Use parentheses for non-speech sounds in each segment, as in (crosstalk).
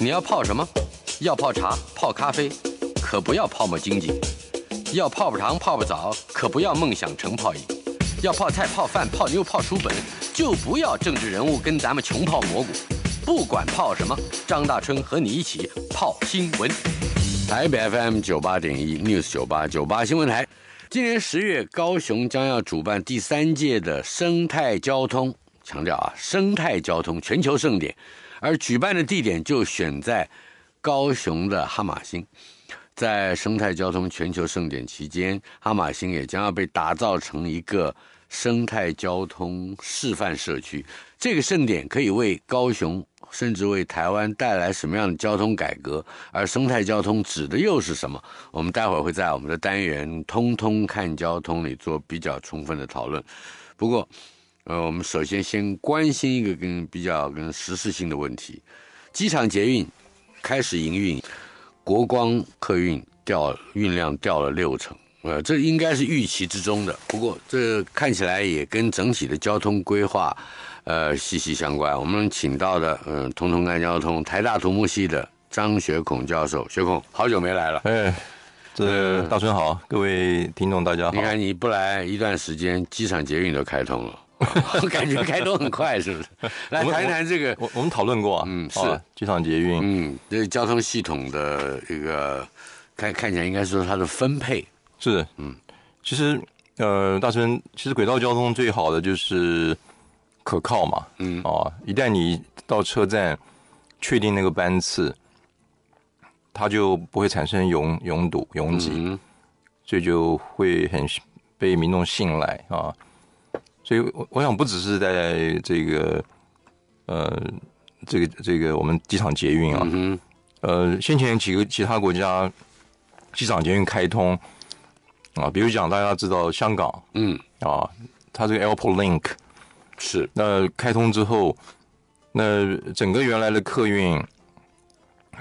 你要泡什么？要泡茶、泡咖啡，可不要泡沫经济；要泡不长、泡不早，可不要梦想成泡影；要泡菜、泡饭、泡妞、泡书本，就不要政治人物跟咱们穷泡蘑菇。不管泡什么，张大春和你一起泡新闻。台北 FM 九八点一，News 九八九八新闻台。今年十月，高雄将要主办第三届的生态交通，强调啊，生态交通全球盛典。而举办的地点就选在高雄的哈马星，在生态交通全球盛典期间，哈马星也将要被打造成一个生态交通示范社区。这个盛典可以为高雄，甚至为台湾带来什么样的交通改革？而生态交通指的又是什么？我们待会儿会在我们的单元“通通看交通”里做比较充分的讨论。不过，呃，我们首先先关心一个跟比较跟时事性的问题，机场捷运开始营运，国光客运掉运量掉了六成，呃，这应该是预期之中的。不过这看起来也跟整体的交通规划，呃，息息相关。我们请到的，嗯，通通干交通台大土木系的张学孔教授，学孔，好久没来了，哎，这大春好，各位听众大家好，你看你不来一段时间，机场捷运都开通了。(laughs) 我感觉开都很快，是不是？(laughs) 来谈一谈这个，我我们讨论过。嗯，是机场捷运，嗯，这交通系统的一个，看看起来应该是说它的分配是。嗯，其实，呃，大春，其实轨道交通最好的就是可靠嘛。嗯，哦，一旦你到车站，确定那个班次，它就不会产生拥拥堵、拥挤，所以就会很被民众信赖啊。所以，我我想不只是在这个，呃，这个这个我们机场捷运啊，嗯、呃，先前几个其他国家机场捷运开通啊，比如讲大家知道香港，嗯，啊，它这个 Airport Link 是那开通之后，那整个原来的客运，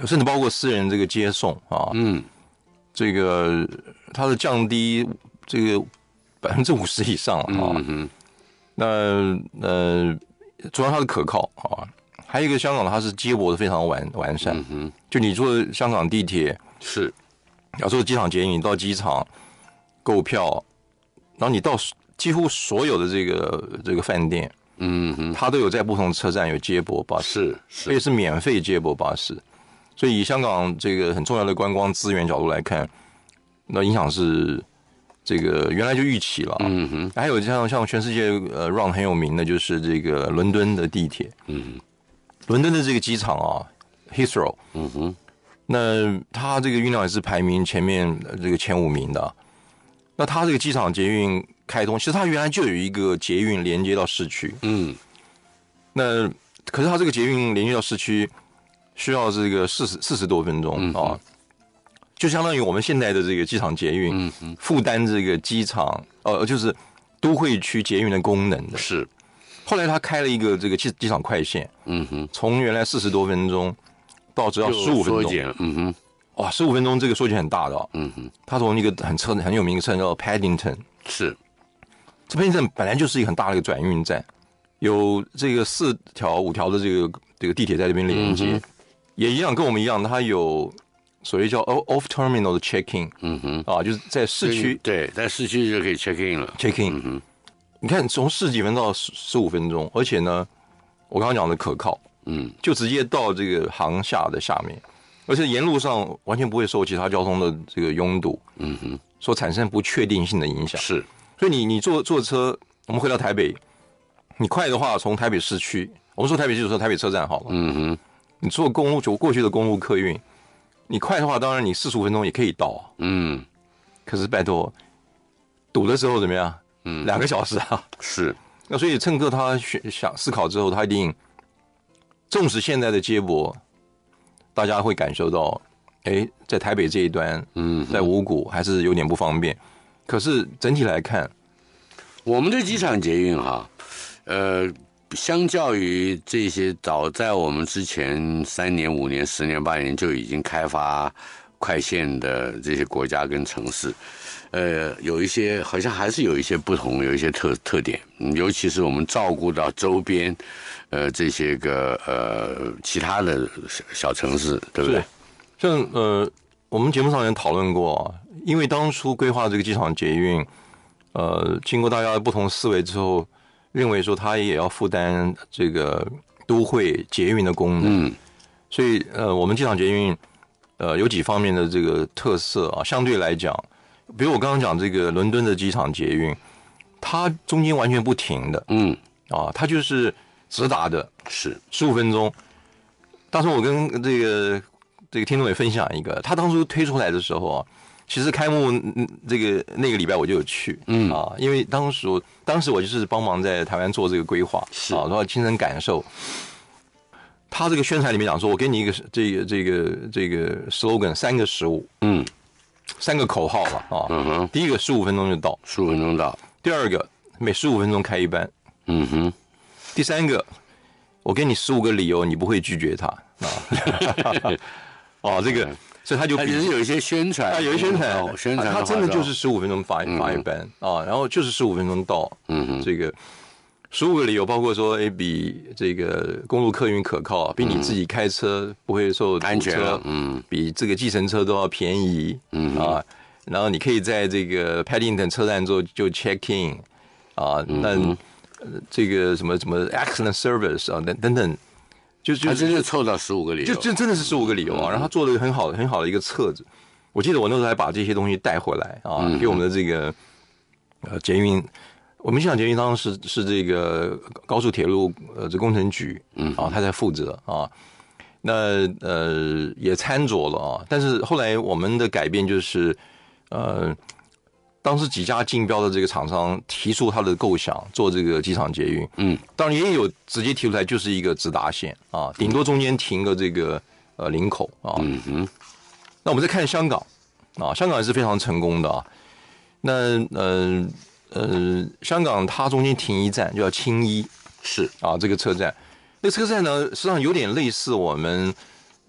甚至包括私人这个接送啊，嗯，这个它的降低这个百分之五十以上嗯嗯。那呃，主要它的可靠，啊，还有一个香港它是接驳的非常完完善，就你坐香港地铁是，要坐机场捷运到机场购票，然后你到几乎所有的这个这个饭店，嗯，哼，它都有在不同车站有接驳巴士，而且是免费接驳巴士，所以以香港这个很重要的观光资源角度来看，那影响是。这个原来就预期了啊，还有像像全世界呃 r u n 很有名的就是这个伦敦的地铁，嗯，伦敦的这个机场啊，Heathrow，嗯哼，那它这个运量也是排名前面这个前五名的，那它这个机场捷运开通，其实它原来就有一个捷运连接到市区，嗯，那可是它这个捷运连接到市区需要这个四十四十多分钟啊。就相当于我们现在的这个机场捷运，负担这个机场呃，就是都会区捷运的功能的。是，后来他开了一个这个机机场快线，嗯哼，从原来四十多分钟到只要十五分钟，嗯哼，哇，十五分钟这个缩减很大的。嗯哼，他从一个很车很有名的车叫 Paddington，是，Paddington 本来就是一个很大的一个转运站，有这个四条五条的这个这个地铁在这边连接，也一样跟我们一样，它有。所谓叫 off terminal 的 check in，嗯哼，啊，就是在市区，对，在市区就可以 check in 了，check in。嗯哼，你看从十几分钟到十十五分钟，而且呢，我刚刚讲的可靠，嗯，就直接到这个航下的下面，而且沿路上完全不会受其他交通的这个拥堵，嗯哼，所产生不确定性的影响是。所以你你坐坐车，我们回到台北，你快的话从台北市区，我们说台北就是说台北车站，好了，嗯哼，你坐公路就过去的公路客运。你快的话，当然你四十五分钟也可以到。嗯，可是拜托，堵的时候怎么样？嗯，两个小时啊。是。那所以乘客他想思考之后，他一定重视现在的接驳。大家会感受到，哎，在台北这一端，嗯，在五谷还是有点不方便。可是整体来看，我们的机场捷运哈，呃。相较于这些早在我们之前三年五年十年八年就已经开发快线的这些国家跟城市，呃，有一些好像还是有一些不同，有一些特特点，尤其是我们照顾到周边，呃，这些个呃其他的小小城市，对不对？像呃，我们节目上也讨论过，因为当初规划这个机场捷运，呃，经过大家的不同思维之后。认为说它也要负担这个都会捷运的功能，所以呃，我们机场捷运呃有几方面的这个特色啊，相对来讲，比如我刚刚讲这个伦敦的机场捷运，它中间完全不停的，嗯啊，它就是直达的，是十五分钟。当时我跟这个这个听众也分享一个，他当初推出来的时候啊。其实开幕这个那个礼拜我就有去，嗯啊，因为当时当时我就是帮忙在台湾做这个规划，是啊，然后亲身感受。他这个宣传里面讲说，我给你一个这个这个这个 slogan，三个食物，嗯，三个口号吧，啊，嗯哼，第一个十五分钟就到，十五分钟到，第二个每十五分钟开一班，嗯哼，第三个我给你十五个理由，你不会拒绝他，啊，(laughs) (laughs) 哦这个。所以他就比人有一些宣传，啊，有一宣传，宣传，他真的就是十五分钟发发一班啊，然后就是十五分钟到，嗯嗯，这个，五个理由包括说，哎，比这个公路客运可靠，比你自己开车不会受安全，嗯，比这个计程车都要便宜，嗯啊，然后你可以在这个 Paddington 车站之后就 check in，啊，那这个什么什么 excellent service 啊，等等等。就就他真的凑到十五个理由，就真真的是十五个理由啊！然后他做个很好的很好的一个册子，我记得我那时候还把这些东西带回来啊，给我们的这个呃捷运，我们现场捷运当时是是这个高速铁路呃这工程局，嗯啊他在负责啊，那呃也参酌了啊，但是后来我们的改变就是呃。当时几家竞标的这个厂商提出他的构想，做这个机场捷运。嗯，当然也有直接提出来，就是一个直达线啊，顶多中间停个这个呃林口啊。嗯哼。那我们再看香港啊，香港也是非常成功的啊。那呃呃，香港它中间停一站，就叫青衣，是啊这个车站。那这个站呢，实际上有点类似我们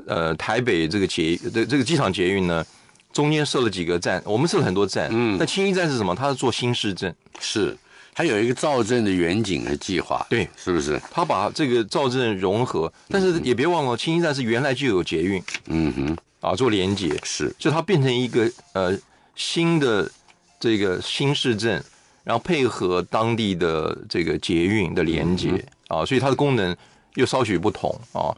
呃台北这个捷这这个机场捷运呢。中间设了几个站，我们设了很多站。嗯，那清衣站是什么？它是做新市镇，是它有一个造镇的远景和计划，对，是不是？它把这个造镇融合，但是也别忘了，清衣站是原来就有捷运，嗯哼，啊，做连接是，就它变成一个呃新的这个新市镇，然后配合当地的这个捷运的连接啊，所以它的功能又稍许不同啊。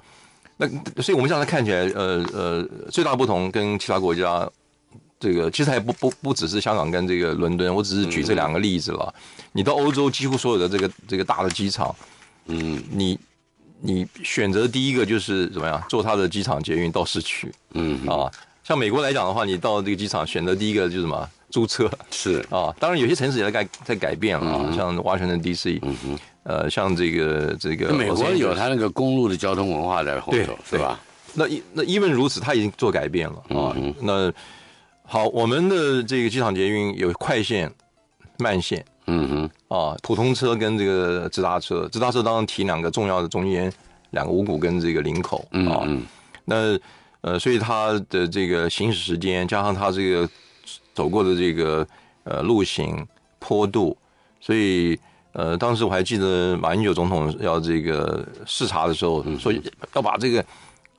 那所以我们这样看起来，呃呃，最大不同跟其他国家。这个其实也不不不只是香港跟这个伦敦，我只是举这两个例子了。你到欧洲，几乎所有的这个这个大的机场，嗯，你你选择第一个就是怎么样，坐他的机场捷运到市区，嗯啊，像美国来讲的话，你到这个机场选择第一个就是什么租车是啊，当然有些城市也在改在改变了、啊，像华盛顿 DC，嗯、呃，像这个这个美国有他那个公路的交通文化在后头是吧？那那因为如此，他已经做改变了啊，那。好，我们的这个机场捷运有快线、慢线，嗯哼，啊，普通车跟这个直达车，直达车当然提两个重要的中间两个五股跟这个领口，嗯嗯，那呃，所以它的这个行驶时间加上它这个走过的这个呃路行坡度，所以呃，当时我还记得马英九总统要这个视察的时候，说要把这个。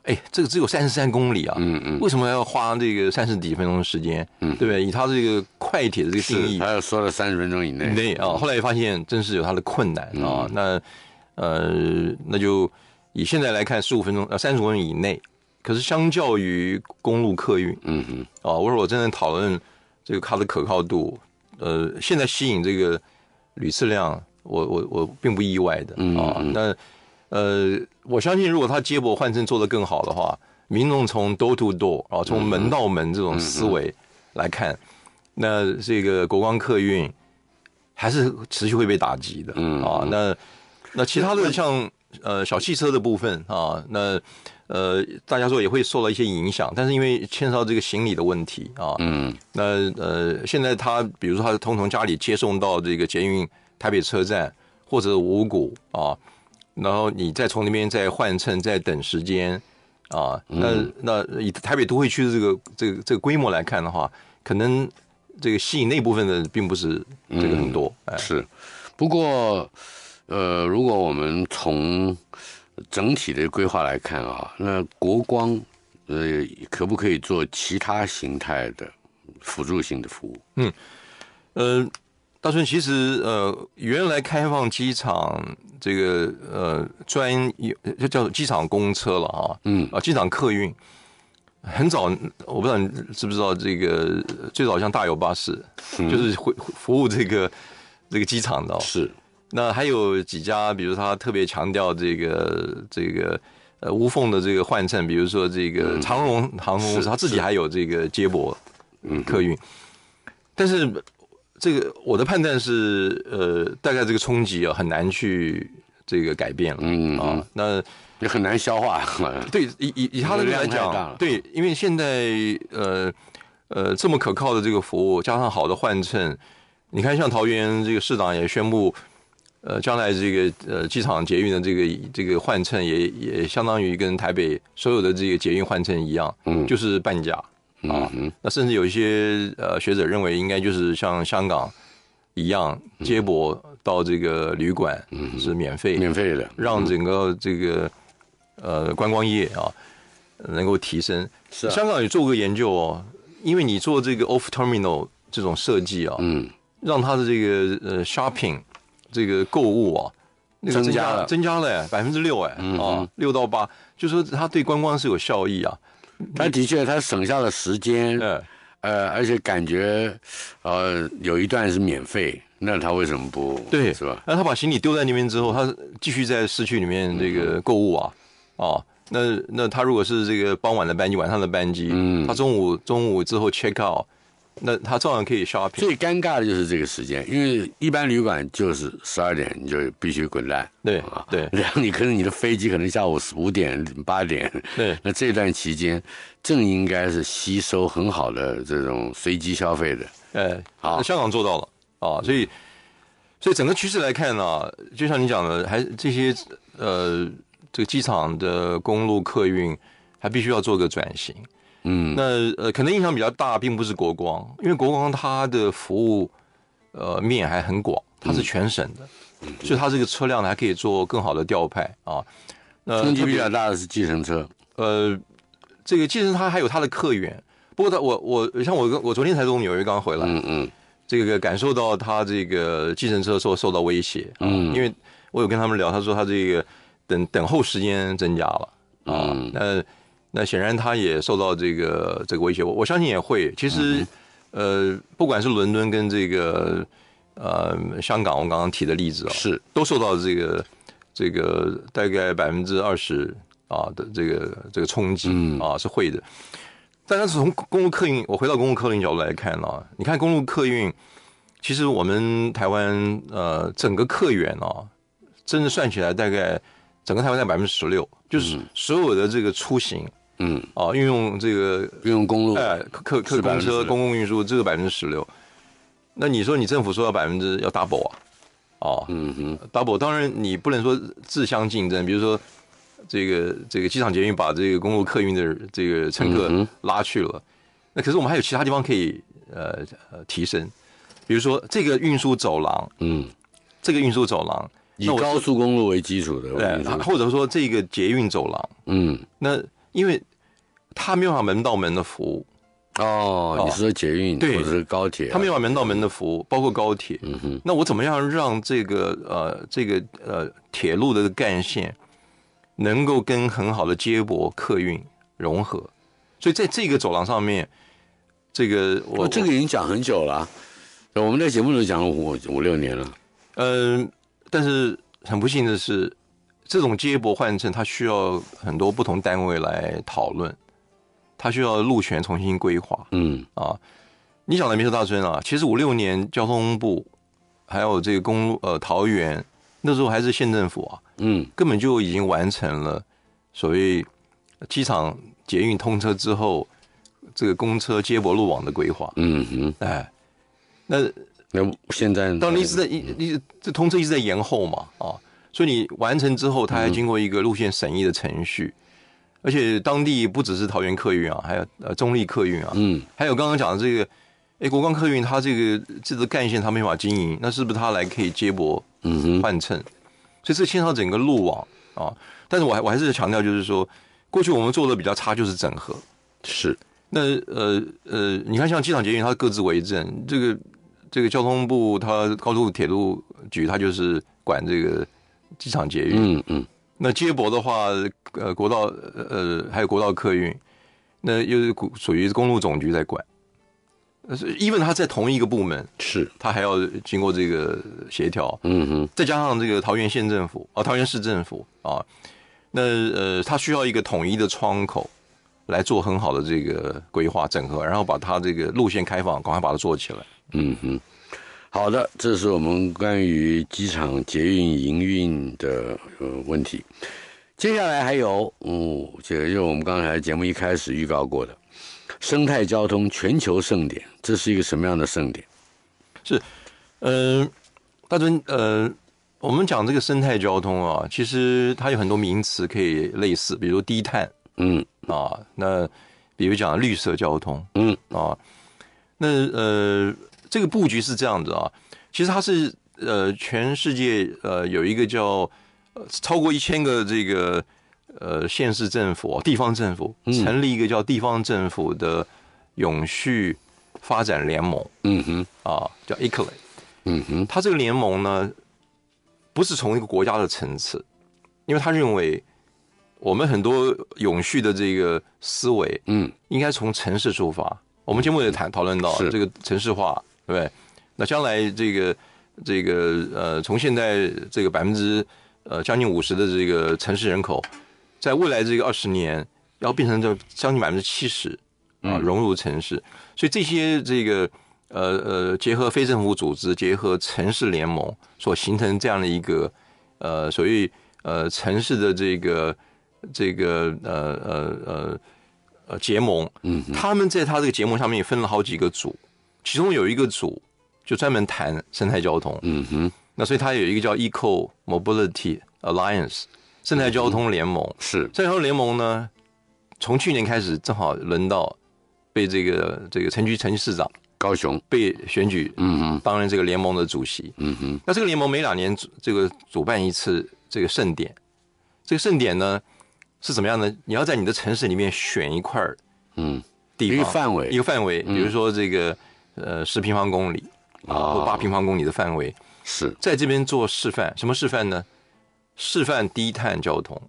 哎，这个只有三十三公里啊，嗯嗯，为什么要花这个三十几分钟的时间？嗯，对不对？以他这个快铁的这个定义，他要说了三十分钟以内，对啊。后来发现，真是有他的困难啊。那，呃，那就以现在来看，十五分钟呃三十分钟以内。可是，相较于公路客运，嗯嗯，啊，我说我正在讨论这个它的可靠度，呃，现在吸引这个旅次量，我我我并不意外的啊。那，呃。我相信，如果他接驳换乘做的更好的话，民众从 door to door 啊，从门到门这种思维来看，那这个国光客运还是持续会被打击的啊。那那其他的像呃小汽车的部分啊，那呃大家说也会受到一些影响，但是因为牵涉到这个行李的问题啊，嗯，那呃现在他比如说他是通通家里接送到这个捷运台北车站或者五股啊。然后你再从那边再换乘，再等时间，啊，那那以台北都会区的这个这个这个规模来看的话，可能这个吸引那部分的并不是这个很多。是，不过呃，如果我们从整体的规划来看啊，那国光呃，可不可以做其他形态的辅助性的服务？嗯，嗯。大顺其实呃，原来开放机场这个呃专就叫机场公车了啊，嗯啊，机场客运很早，我不知道你知不知道这个最早像大有巴士，就是会服务这个这个机场的，是。那还有几家，比如他特别强调这个这个呃无缝的这个换乘，比如说这个长龙航空公司，他自己还有这个接驳客运，但是。这个我的判断是，呃，大概这个冲击啊很难去这个改变了，嗯啊，那也很难消化。对，以以以他的来讲，对，因为现在呃呃这么可靠的这个服务，加上好的换乘，你看像桃园这个市长也宣布，呃，将来这个呃机场捷运的这个这个换乘也也相当于跟台北所有的这个捷运换乘一样，嗯，就是半价。啊，那甚至有一些呃学者认为，应该就是像香港一样接驳到这个旅馆是免费免费的，让整个这个呃观光业啊能够提升。是香港也做过研究哦，因为你做这个 off terminal 这种设计啊，嗯，让他的这个呃 shopping 这个购物啊，增加了增加了百分之六哎啊六到八，就说他对观光是有效益啊。他的确，他省下了时间，呃，呃，而且感觉，呃，有一段是免费，那他为什么不？对，是吧？那他把行李丢在那边之后，他继续在市区里面这个购物啊，啊，那那他如果是这个傍晚的班机，晚上的班机，他中午中午之后 check out。那他照样可以 shopping。最尴尬的就是这个时间，因为一般旅馆就是十二点你就必须滚蛋。对啊，对，然后你可能你的飞机可能下午五点八点。对，那这段期间正应该是吸收很好的这种随机消费的。哎，好，香港做到了啊，所以所以整个趋势来看呢，就像你讲的，还这些呃这个机场的公路客运还必须要做个转型。嗯，那呃，可能影响比较大，并不是国光，因为国光它的服务，呃，面还很广，它是全省的，所以它这个车辆呢还可以做更好的调派啊。冲击比较大的是计程车，呃，这个计程车还有它的客源，不过他我我像我跟我昨天才从纽约刚回来，嗯嗯，这个感受到他这个计程车受受到威胁嗯，因为我有跟他们聊，他说他这个等等候时间增加了，嗯，那。那显然他也受到这个这个威胁，我我相信也会。其实，呃，不管是伦敦跟这个呃香港，我刚刚提的例子啊、是都受到这个这个大概百分之二十啊的这个这个冲击啊是会的。但是从公路客运，我回到公路客运角度来看呢，你看公路客运，其实我们台湾呃整个客源啊，真的算起来大概整个台湾在百分之十六，就是所有的这个出行。嗯，哦，运用这个运用公路哎，客客公车、公共运输，这个百分之十六。那你说，你政府说要百分之要 double 啊？哦，嗯哼，double。当然，你不能说自相竞争。比如说，这个这个机场捷运把这个公路客运的这个乘客拉去了，那可是我们还有其他地方可以呃呃提升。比如说，这个运输走廊，嗯，这个运输走廊以高速公路为基础的，对，或者说这个捷运走廊，嗯，那因为。他没有把门到门的服务哦，你说捷运对，或者高铁，他没有把门到门的服务，包括高铁。嗯哼，那我怎么样让这个呃，这个呃，铁路的干线能够跟很好的接驳客运融合？所以在这个走廊上面，这个我这个已经讲很久了，我们在节目中讲了五五六年了。嗯，但是很不幸的是，这种接驳换乘它需要很多不同单位来讨论。它需要路权重新规划，嗯啊，你讲的民生大村啊，其实五六年交通部还有这个公路呃桃园那时候还是县政府啊，嗯，根本就已经完成了所谓机场捷运通车之后这个公车接驳路网的规划，嗯哼，哎，那那现在，当你一直在一你这通车一直在延后嘛啊，所以你完成之后，它还经过一个路线审议的程序。而且当地不只是桃园客运啊，还有呃中立客运啊，嗯，还有刚刚讲的这个，哎国光客运，它这个这个干线它没法经营，那是不是它来可以接驳，嗯换乘，所以这牵涉整个路网啊。但是我我还是强调，就是说过去我们做的比较差，就是整合。是。那呃呃，你看像机场捷运，它各自为政，这个这个交通部、它高速铁路局，它就是管这个机场捷运，嗯嗯。那接驳的话，呃，国道呃，还有国道客运，那又是属于公路总局在管，是因为他在同一个部门，是，他还要经过这个协调，嗯哼，再加上这个桃园县政府啊，桃园市政府啊，那呃，他需要一个统一的窗口来做很好的这个规划整合，然后把它这个路线开放，赶快把它做起来，嗯哼。好的，这是我们关于机场捷运营运的呃问题。接下来还有，嗯，就是我们刚才节目一开始预告过的，生态交通全球盛典，这是一个什么样的盛典？是，嗯，大尊，呃，我们讲这个生态交通啊，其实它有很多名词可以类似，比如低碳，嗯，啊，那比如讲绿色交通，嗯，啊，那呃。这个布局是这样子啊，其实它是呃，全世界呃，有一个叫呃超过一千个这个呃县市政府、地方政府，成立一个叫地方政府的永续发展联盟，嗯哼，啊，叫 e c l e 嗯哼，它这个联盟呢，不是从一个国家的层次，因为他认为我们很多永续的这个思维，嗯，应该从城市出发。我们节目也谈讨论到这个城市化。对，那将来这个，这个呃，从现在这个百分之，呃，将近五十的这个城市人口，在未来这个二十年要变成这将近百分之七十，啊，融入城市。所以这些这个，呃呃，结合非政府组织，结合城市联盟所形成这样的一个，呃，所谓呃，城市的这个这个呃呃呃呃结盟，嗯，他们在他这个结盟上面分了好几个组。其中有一个组就专门谈生态交通，嗯哼，那所以它有一个叫 Eco Mobility Alliance 生态交通联盟，是。生态交通联盟呢，从去年开始正好轮到被这个这个城区城市长高雄被选举，嗯哼，担任这个联盟的主席，嗯哼。那这个联盟每两年这个主办一次这个盛典，这个盛典呢是怎么样呢？你要在你的城市里面选一块儿，嗯，地方一个范围，一个范围，比如说这个。呃，十平方公里或八平方公里的范围是在这边做示范，什么示范呢？示范低碳交通。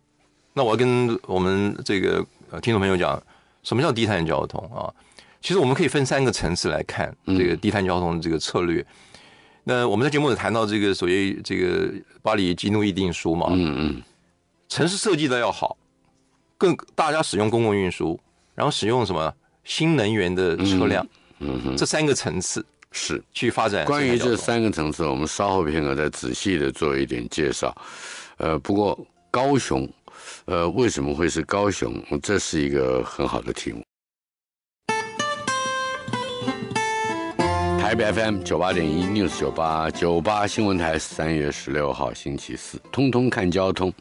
那我跟我们这个听众朋友讲，什么叫低碳交通啊？其实我们可以分三个层次来看这个低碳交通的这个策略。那我们在节目里谈到这个，所谓这个巴黎基诺议定书嘛，嗯嗯，城市设计的要好，更大家使用公共运输，然后使用什么新能源的车辆。嗯哼，这三个层次是去发展。关于这三个层次，我们稍后片刻再仔细的做一点介绍。呃，不过高雄，呃，为什么会是高雄？这是一个很好的题目。台北 FM 九八点一 News 九八九八新闻台三月十六号星期四，通通看交通。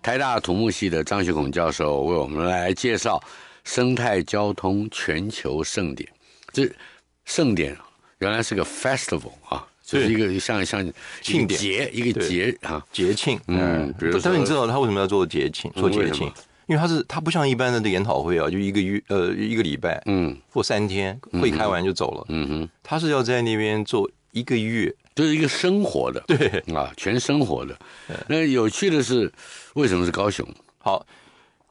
台大土木系的张学孔教授为我们来介绍生态交通全球盛典。这盛典原来是个 festival 啊，就是一个像像庆典，节一个节啊节庆。嗯，但是你知道他为什么要做节庆，做节庆，因为他是他不像一般的研讨会啊，就一个月呃一个礼拜，嗯，或三天会开完就走了。嗯，他是要在那边做一个月，就是一个生活的，对啊，全生活的。那有趣的是，为什么是高雄？好，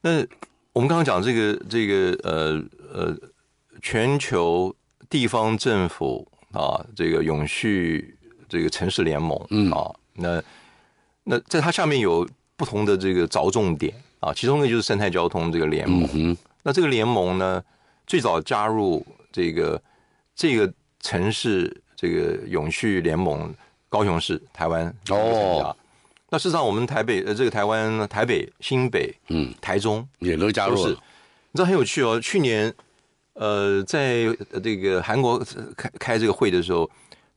那我们刚刚讲这个这个呃呃。全球地方政府啊，这个永续这个城市联盟啊，那那在它下面有不同的这个着重点啊，其中呢就是生态交通这个联盟。那这个联盟呢，最早加入这个这个城市这个永续联盟，高雄市台湾哦，那事实上我们台北呃，这个台湾台北新北嗯，台中也都加入，你知道很有趣哦，去年。呃，在这个韩国开开这个会的时候，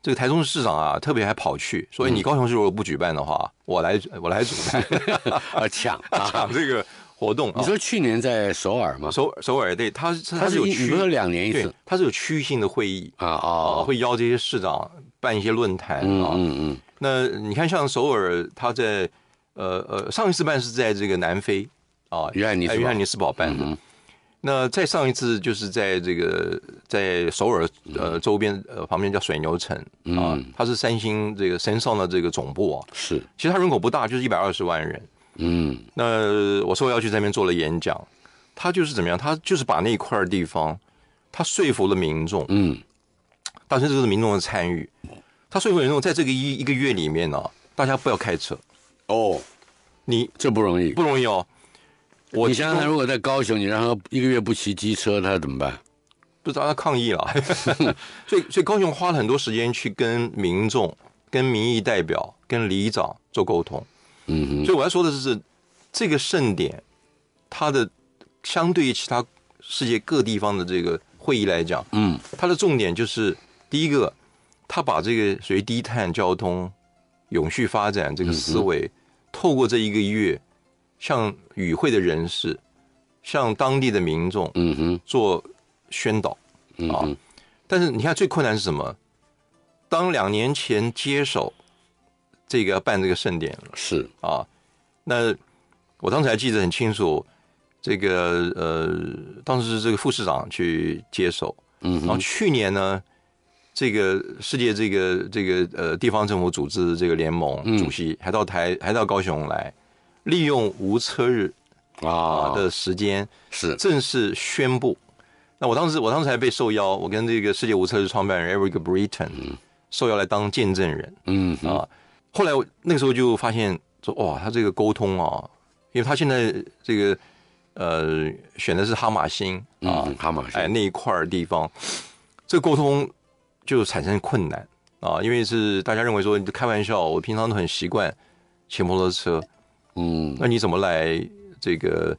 这个台中市长啊，特别还跑去。所以你高雄市如果不举办的话，我来我来主办 (laughs) 啊，抢 (laughs) 抢这个活动。你说去年在首尔吗？首首尔对，他是是有，区，不是两年一次，他是有区域性的会议啊啊，会邀这些市长办一些论坛啊嗯嗯。那你看，像首尔，他在呃呃上一次办是在这个南非啊，约翰尼约翰尼斯堡办。的。那再上一次就是在这个在首尔呃周边呃旁边叫水牛城啊，它是三星这个新上的这个总部啊，是，其实它人口不大，就是一百二十万人，嗯，那我说我要去这边做了演讲，他就是怎么样？他就是把那一块地方，他说服了民众，嗯，当都这个是民众的参与，他说服民众在这个一一个月里面呢，大家不要开车，哦，你这不容易，不容易哦。你想想，如果在高雄，你让他一个月不骑机车，他怎么办？不知道他抗议了。(laughs) 所以，所以高雄花了很多时间去跟民众、跟民意代表、跟里长做沟通。嗯，所以我要说的是，这个盛典，它的相对于其他世界各地方的这个会议来讲，嗯，它的重点就是第一个，他把这个属于低碳交通、永续发展这个思维，透过这一个月。向与会的人士，向当地的民众，嗯哼，做宣导，啊，但是你看最困难是什么？当两年前接手这个办这个盛典是啊，那我当时还记得很清楚，这个呃，当时是这个副市长去接手，嗯，然后去年呢，这个世界这个这个呃地方政府组织这个联盟主席还到台还到高雄来。利用无车日啊的时间是正式宣布。那我当时，我当时还被受邀，我跟这个世界无车日创办人 e r i c Britain 受邀来当见证人。嗯啊，后来我那个时候就发现说，哇，他这个沟通啊，因为他现在这个呃选的是哈马星啊，哈马哎那一块地方，这个沟通就产生困难啊，因为是大家认为说开玩笑，我平常都很习惯骑摩托车。嗯，那你怎么来这个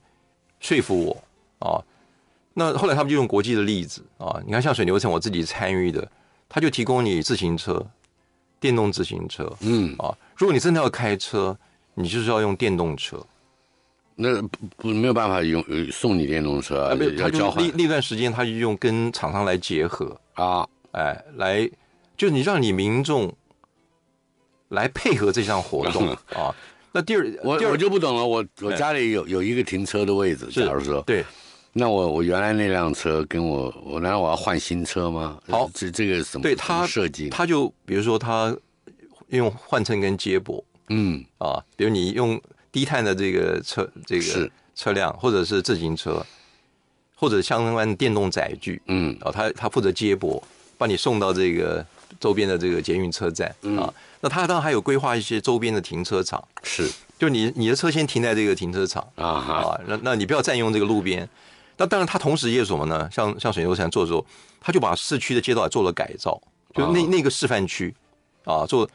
说服我啊？那后来他们就用国际的例子啊，你看像水牛城，我自己参与的，他就提供你自行车、电动自行车，嗯啊，如果你真的要开车，你就是要用电动车。那不没有办法用送你电动车啊？没有，他就那那段时间他就用跟厂商来结合啊，哎，来就是你让你民众来配合这项活动 (laughs) 啊。那第二，我我就不懂了。我我家里有有一个停车的位置，假如说，对，那我我原来那辆车，跟我我难道我要换新车吗？好，这这个什么？对它设计，它就比如说它用换乘跟接驳，嗯啊，比如你用低碳的这个车，这个车辆或者是自行车，或者相关的电动载具，嗯，啊，它它负责接驳，把你送到这个周边的这个捷运车站，啊。那他当然还有规划一些周边的停车场，是，就你你的车先停在这个停车场啊啊，那那你不要占用这个路边。那当然，他同时也什么呢？像像水牛山做的时候，他就把市区的街道做了改造，就那那个示范区啊，做，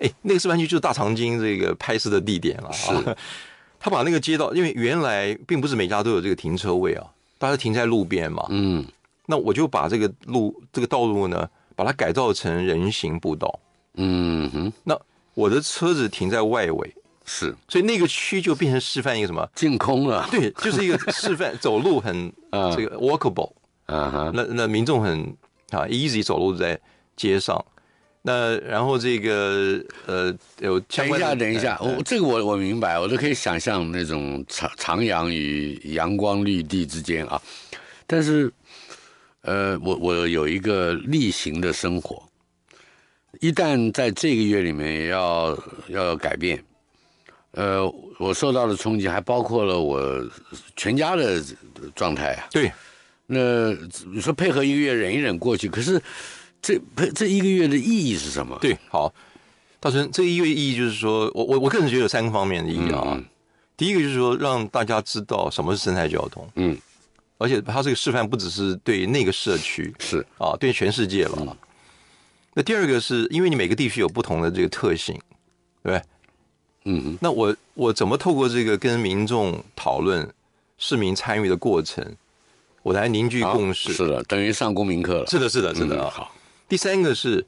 哎，那个示范区就是大长今这个拍摄的地点了。是 (laughs) 他把那个街道，因为原来并不是每家都有这个停车位啊，大家停在路边嘛。嗯，那我就把这个路这个道路呢，把它改造成人行步道。嗯哼，那我的车子停在外围，是，所以那个区就变成示范一个什么？净空了。对，就是一个 (laughs) 示范，走路很这个 walkable，啊哈。那那民众很啊 easy 走路在街上，那然后这个呃有等一下等一下，我这个我我明白，我都可以想象那种徜徜徉于阳光绿地之间啊，但是呃，我我有一个例行的生活。一旦在这个月里面要要改变，呃，我受到的冲击还包括了我全家的状态啊。对，那你说配合一个月忍一忍过去，可是这这一个月的意义是什么？对，好，大春，这一个月意义就是说，我我我个人觉得有三个方面的意义啊。第一个就是说，让大家知道什么是生态交通。嗯，而且它这个示范不只是对那个社区，是啊，对全世界了。那第二个是，因为你每个地区有不同的这个特性，对对？嗯。那我我怎么透过这个跟民众讨论市民参与的过程，我来凝聚共识？是的，等于上公民课了。是的，是的，是的。好。第三个是，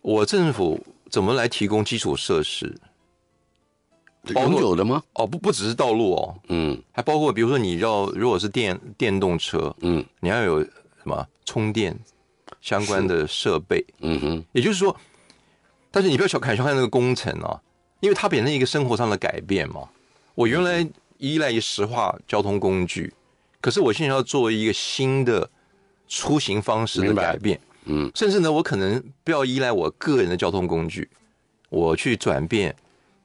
我政府怎么来提供基础设施？永久的吗？哦，不，不只是道路哦。嗯。还包括，比如说你要如果是电电动车，嗯，你要有什么充电？相关的设备，嗯哼，也就是说，但是你不要小看小看那个工程啊，因为它本身一个生活上的改变嘛。我原来依赖于石化交通工具，可是我现在要做一个新的出行方式的改变，嗯，甚至呢，我可能不要依赖我个人的交通工具，我去转变，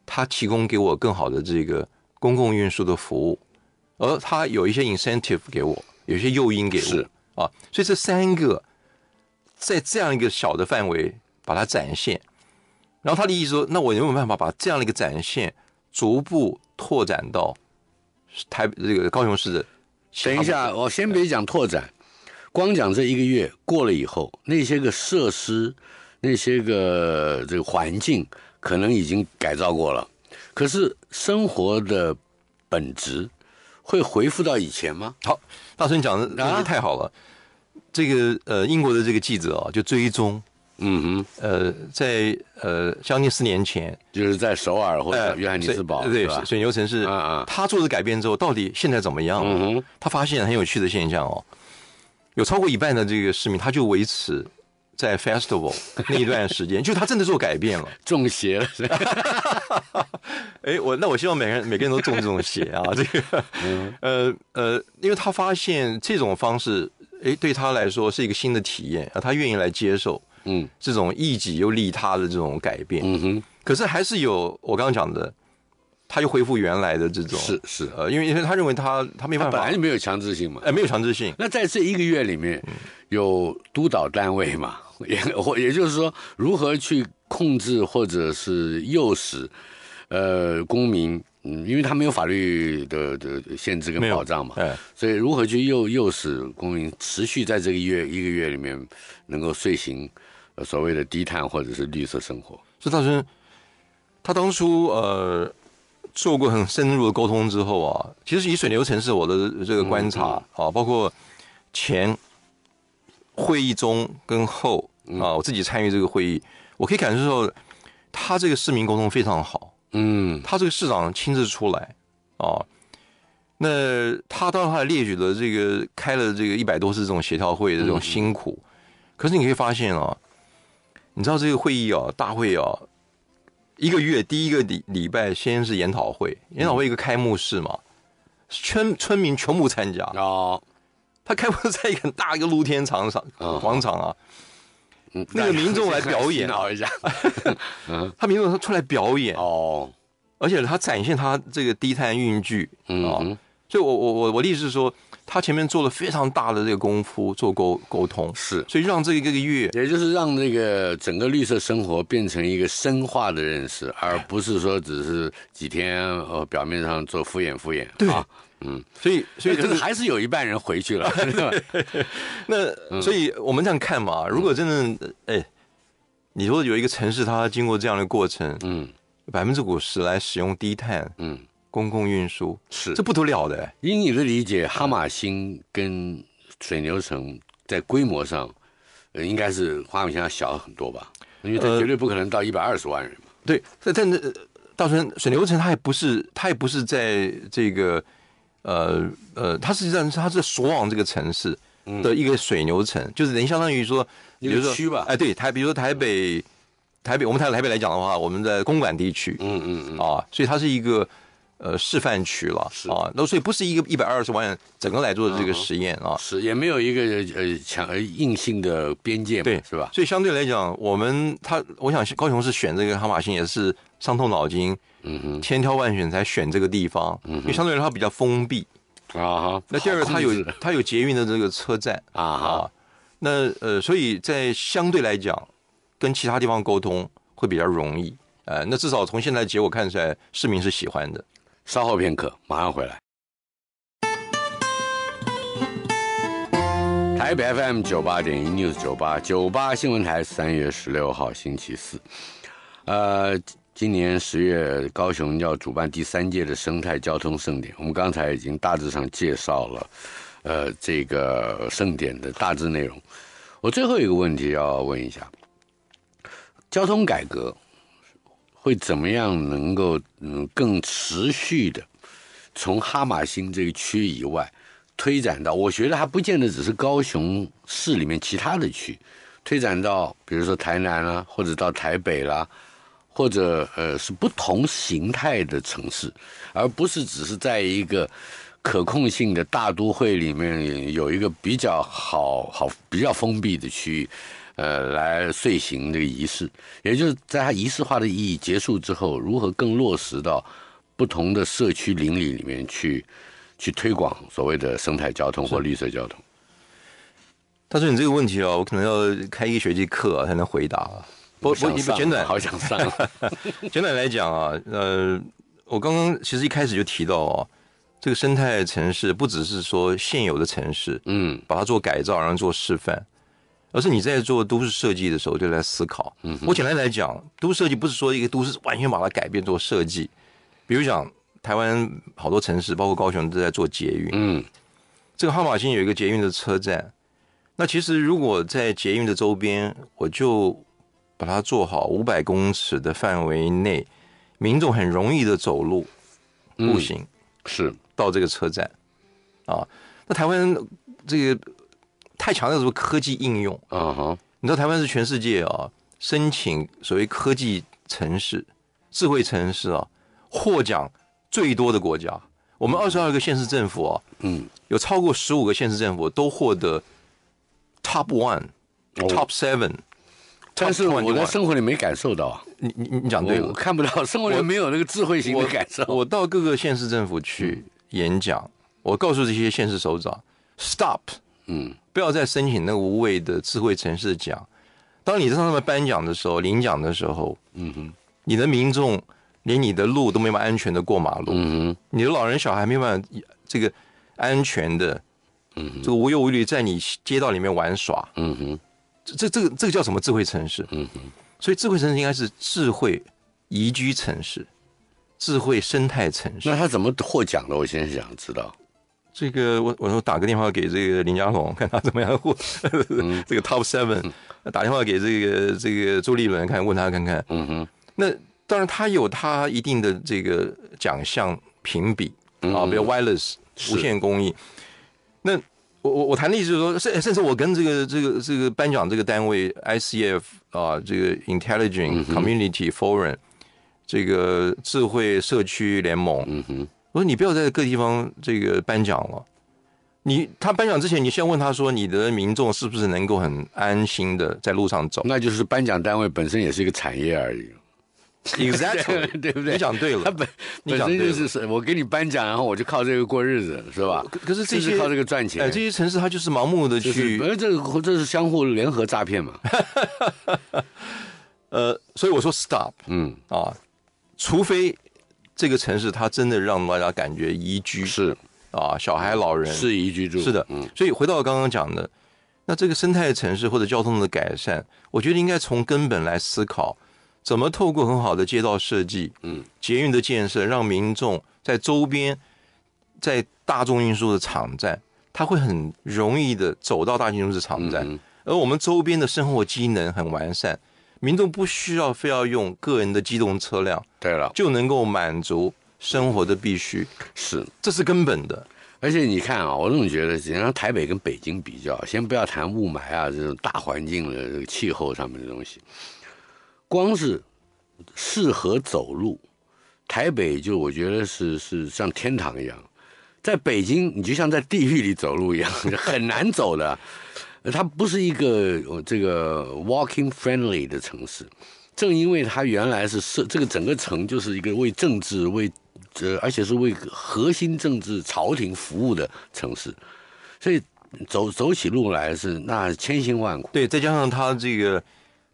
它提供给我更好的这个公共运输的服务，而它有一些 incentive 给我，有些诱因给我啊，所以这三个。在这样一个小的范围把它展现，然后他的意思说，那我有没有办法把这样的一个展现逐步拓展到台这个高雄市的？等一下，我先别讲拓展，光讲这一个月过了以后，那些个设施，那些个这个环境，可能已经改造过了，可是生活的本质会恢复到以前吗？好，大声讲的那太好了。这个呃，英国的这个记者啊，就追踪，嗯哼，呃，在呃将近四年前，就是在首尔或者约翰尼斯堡，对吧？水牛城市，他做的改变之后，到底现在怎么样？嗯哼，他发现很有趣的现象哦，有超过一半的这个市民，他就维持在 festival (laughs) 那一段时间，就他真的做改变了，中邪了。(laughs) 哎，我那我希望每个人每个人都中这种邪啊，这个，呃呃，因为他发现这种方式。哎，对他来说是一个新的体验啊，他愿意来接受，嗯，这种益己又利他的这种改变，嗯哼。可是还是有我刚刚讲的，他又恢复原来的这种，是是，呃，因为因为他认为他他没有办法，本来就没有强制性嘛，哎，没有强制性。那在这一个月里面，有督导单位嘛，(laughs) 也或也就是说，如何去控制或者是诱使呃公民。嗯，因为他没有法律的的限制跟保障嘛，对，所以如何去诱诱使公民持续在这个月一个月里面能够睡醒，所谓的低碳或者是绿色生活。所以，大春，他当初呃做过很深入的沟通之后啊，其实以水流城是我的这个观察啊，包括前会议中跟后啊，我自己参与这个会议，我可以感受到他这个市民沟通非常好。嗯，他这个市长亲自出来，哦，那他当然列举了这个开了这个一百多次这种协调会的这种辛苦，可是你可以发现啊，你知道这个会议哦，大会哦，一个月第一个礼礼拜先是研讨会，研讨会一个开幕式嘛，村村民全部参加啊，他开幕式在一个大一个露天场上广场啊。那个民众来表演，一下，(laughs) 他民众他出来表演哦，而且他展现他这个低碳运具，嗯，所以，我我我我的意思是说。他前面做了非常大的这个功夫做沟沟通，是，所以让这个个月，也就是让这个整个绿色生活变成一个深化的认识，而不是说只是几天呃表面上做敷衍敷衍，对啊，嗯，所以所以还是有一半人回去了，(laughs) 那所以我们这样看嘛，如果真的哎，你说有一个城市它经过这样的过程，嗯，百分之五十来使用低碳，嗯。公共运输是这不得了的。以你的理解，哈马星跟水牛城在规模上，呃，应该是花马星要小很多吧？因为它绝对不可能到一百二十万人嘛。对，但但是，稻城水牛城它也不是，它也不是在这个，呃呃，它实际上它是索往这个城市的，一个水牛城，就是等于相当于说比如说区吧。哎，对，台比如说台北，台北我们台台北来讲的话，我们在公馆地区，嗯嗯嗯，啊，所以它是一个。呃，示范区了啊，那所以不是一个一百二十万整个来做的这个实验啊，是也没有一个呃强硬性的边界，对，是吧？所以相对来讲，我们他我想高雄市选这个哈马星也是伤透脑筋，嗯嗯，千挑万选才选这个地方，嗯，因为相对来说它比较封闭啊哈，那第二个它有它有捷运的这个车站啊哈，那呃，所以在相对来讲跟其他地方沟通会比较容易，呃，那至少从现在结果看出来，市民是喜欢的。稍后片刻，马上回来。台北 FM 九八点一，News 九八九八新闻台，三月十六号，星期四。呃，今年十月，高雄要主办第三届的生态交通盛典，我们刚才已经大致上介绍了，呃，这个盛典的大致内容。我最后一个问题要问一下：交通改革。会怎么样？能够嗯更持续的从哈马星这个区以外推展到？我觉得还不见得只是高雄市里面其他的区，推展到比如说台南啦，或者到台北啦，或者呃是不同形态的城市，而不是只是在一个可控性的大都会里面有一个比较好好比较封闭的区域。呃，来遂行这个仪式，也就是在它仪式化的意义结束之后，如何更落实到不同的社区邻里里面去，去推广所谓的生态交通或绿色交通？他说：“你这个问题哦，我可能要开一个学期课才能回答。不不不，简短，好想上。(laughs) 简短来讲啊，呃，我刚刚其实一开始就提到哦，这个生态城市不只是说现有的城市，嗯，把它做改造，然后做示范。而是你在做都市设计的时候，就在思考。我简单来讲，都市设计不是说一个都市完全把它改变做设计。比如讲，台湾好多城市，包括高雄都在做捷运。嗯，这个号码星有一个捷运的车站。那其实如果在捷运的周边，我就把它做好五百公尺的范围内，民众很容易的走路步行是到这个车站啊。那台湾这个。太强调什么科技应用啊！哈，你知道台湾是全世界啊申请所谓科技城市、智慧城市啊获奖最多的国家。我们二十二个县市政府啊，嗯，有超过十五个县市政府都获得 top one、top seven。但是我在生活里没感受到。你你你讲对了，我看不到生活里没有那个智慧型的感受。我到各个县市政府去演讲，我告诉这些县市首长：stop。嗯，不要再申请那个无谓的智慧城市奖。当你在上面颁奖的时候，领奖的时候，嗯哼，你的民众连你的路都没办法安全的过马路，嗯哼，你的老人小孩没办法这个安全的，嗯，这个无忧无虑在你街道里面玩耍，嗯哼，这这这个这个叫什么智慧城市？嗯哼，所以智慧城市应该是智慧宜居城市，智慧生态城市。那他怎么获奖的？我现在想知道。这个我我说打个电话给这个林嘉龙，看他怎么样过。(laughs) 这个 Top Seven，打电话给这个这个周立伦看问他看看。嗯哼。那当然他有他一定的这个奖项评比啊，比如 Wireless 无线公益。那我我我谈的意思是说，甚甚至我跟这个这个这个颁奖这个单位 ICF 啊，这个 Intelligent Community Forum 这个智慧社区联盟。嗯哼。我说你不要在各地方这个颁奖了。你他颁奖之前，你先问他说，你的民众是不是能够很安心的在路上走？那就是颁奖单位本身也是一个产业而已。Exactly，(laughs) 对不对？你讲对了。他本本身就是我给你颁奖，然后我就靠这个过日子，是吧？可是这些靠这个赚钱。这些城市他就是盲目的去，哎，这个这是相互联合诈骗嘛。(laughs) 呃，所以我说 stop，嗯啊，除非。这个城市它真的让大家感觉宜居，是啊，小孩、老人是宜居住，是的。嗯，所以回到刚刚讲的，那这个生态城市或者交通的改善，我觉得应该从根本来思考，怎么透过很好的街道设计，嗯，捷运的建设，让民众在周边，在大众运输的场站，他会很容易的走到大众运输的场站，而我们周边的生活机能很完善。民众不需要非要用个人的机动车辆，对了，就能够满足生活的必须，是，这是根本的。而且你看啊，我总觉得，你让台北跟北京比较，先不要谈雾霾啊这种大环境的气候上面的东西，光是适合走路，台北就我觉得是是像天堂一样，在北京你就像在地狱里走路一样，(laughs) 很难走的。它不是一个这个 walking friendly 的城市，正因为它原来是设这个整个城就是一个为政治为呃而且是为核心政治朝廷服务的城市，所以走走起路来是那千辛万苦。对，再加上它这个。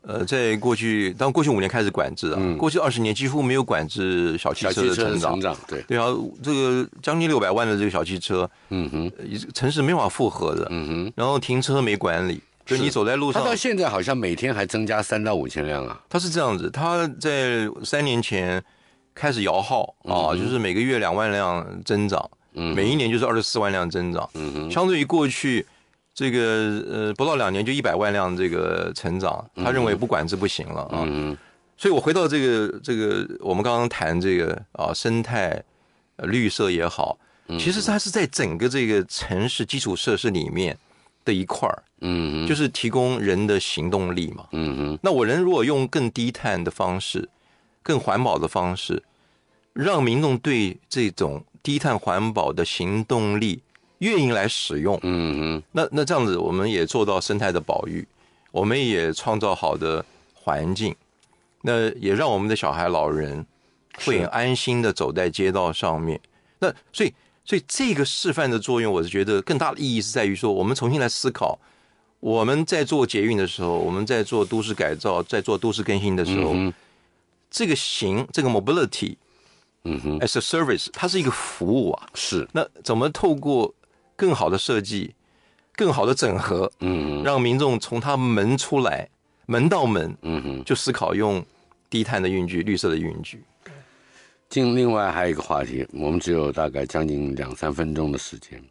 呃，在过去，当过去五年开始管制啊，过去二十年几乎没有管制小汽车的成长，对对啊，这个将近六百万的这个小汽车，嗯哼，城市没法负荷的，嗯哼，然后停车没管理，就你走在路上，它到现在好像每天还增加三到五千辆啊，它是这样子，它在三年前开始摇号啊，就是每个月两万辆增长，每一年就是二十四万辆增长，嗯哼，相对于过去。这个呃，不到两年就一百万辆这个成长，他认为不管制不行了啊。所以，我回到这个这个，我们刚刚谈这个啊，生态绿色也好，其实它是在整个这个城市基础设施里面的一块儿。嗯就是提供人的行动力嘛。嗯嗯，那我人如果用更低碳的方式、更环保的方式，让民众对这种低碳环保的行动力。愿营来使用，嗯嗯，那那这样子，我们也做到生态的保育，我们也创造好的环境，那也让我们的小孩、老人会安心的走在街道上面。那所以，所以这个示范的作用，我是觉得更大的意义是在于说，我们重新来思考，我们在做捷运的时候，我们在做都市改造，在做都市更新的时候，这个行，这个 mobility，嗯哼，as a service，它是一个服务啊，是。那怎么透过更好的设计，更好的整合，嗯，让民众从他门出来，门到门，嗯哼，就思考用低碳的运具、绿色的运具。进另外还有一个话题，我们只有大概将近两三分钟的时间。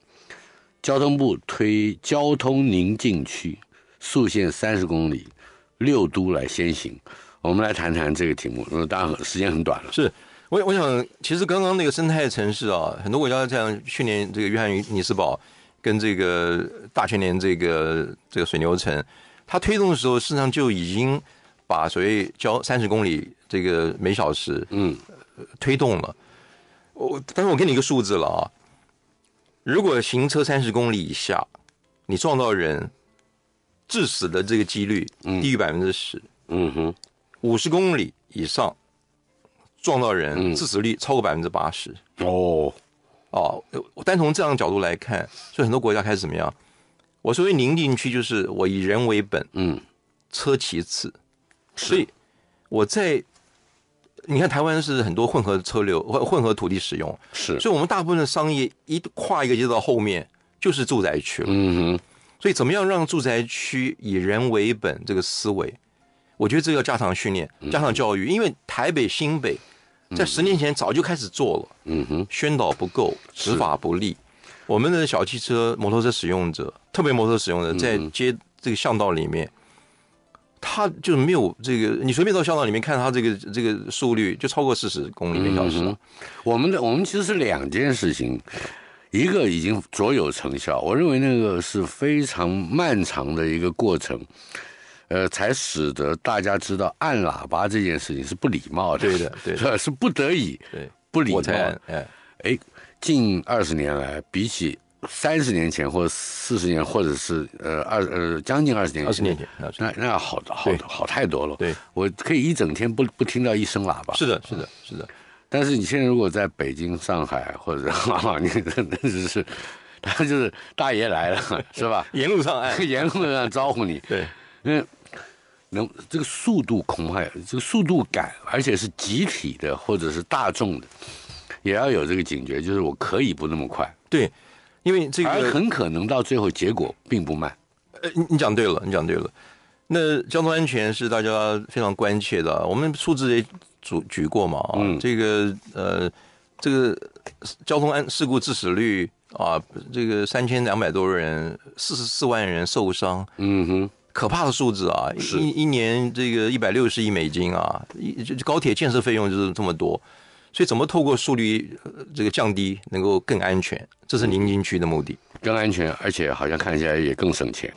交通部推交通宁静区，速限三十公里，六都来先行。我们来谈谈这个题目，因为大家时间很短了。是。我我想，其实刚刚那个生态城市啊，很多国家像去年这个约翰尼斯堡跟这个大前年这个这个水牛城，它推动的时候，实际上就已经把所谓交三十公里这个每小时嗯推动了。我但是我给你一个数字了啊，如果行车三十公里以下，你撞到人致死的这个几率低于百分之十。嗯哼，五十公里以上。撞到人，致死率超过百分之八十。哦，哦，单从这样的角度来看，所以很多国家开始怎么样？我所谓宁静区就是我以人为本，嗯，车其次。所以我在，你看台湾是很多混合车流、混混合土地使用。是，所以我们大部分的商业一跨一个街道后面就是住宅区了。嗯哼，所以怎么样让住宅区以人为本这个思维？我觉得这个要加强训练、加强教育，因为台北新北。在十年前早就开始做了，宣导不够，执法不力。我们的小汽车、摩托车使用者，特别摩托使用者，在街这个巷道里面，他就没有这个。你随便到巷道里面看，他这个这个速率就超过四十公里每小时我们的我们其实是两件事情，一个已经卓有成效，我认为那个是非常漫长的一个过程。呃，才使得大家知道按喇叭这件事情是不礼貌的，对的，对，(laughs) 是不得已，对，不礼貌。哎，哎，近二十年来，比起三十年前或者四十年，或者是呃二呃将近二十年，二十年前，那那好好好太多了。对，我可以一整天不不听到一声喇叭，是的，是的，是的。但是你现在如果在北京、上海或者哈哈，你真的是，他 (laughs) 就是大爷来了，是吧？沿路上哎，(laughs) 沿路上招呼你，对，因为。能这个速度恐怕这个速度感，而且是集体的或者是大众的，也要有这个警觉，就是我可以不那么快。对，因为这个而很可能到最后结果并不慢。呃，你讲对了，你讲对了。那交通安全是大家非常关切的，我们数字也举举过嘛。嗯，这个呃，这个交通安事故致死率啊，这个三千两百多人，四十四万人受伤。嗯哼。可怕的数字啊，一一年这个一百六十亿美金啊，一高铁建设费用就是这么多，所以怎么透过速率这个降低，能够更安全，这是宁津区的目的。更安全，而且好像看起来也更省钱。